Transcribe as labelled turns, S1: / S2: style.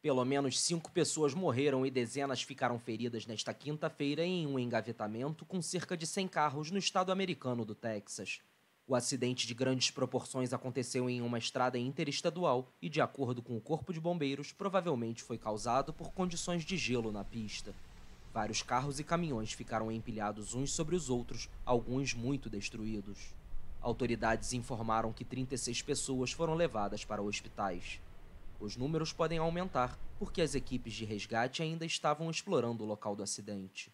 S1: Pelo menos cinco pessoas morreram e dezenas ficaram feridas nesta quinta-feira em um engavetamento com cerca de 100 carros no estado americano do Texas. O acidente de grandes proporções aconteceu em uma estrada interestadual e, de acordo com o Corpo de Bombeiros, provavelmente foi causado por condições de gelo na pista. Vários carros e caminhões ficaram empilhados uns sobre os outros, alguns muito destruídos. Autoridades informaram que 36 pessoas foram levadas para hospitais. Os números podem aumentar, porque as equipes de resgate ainda estavam explorando o local do acidente.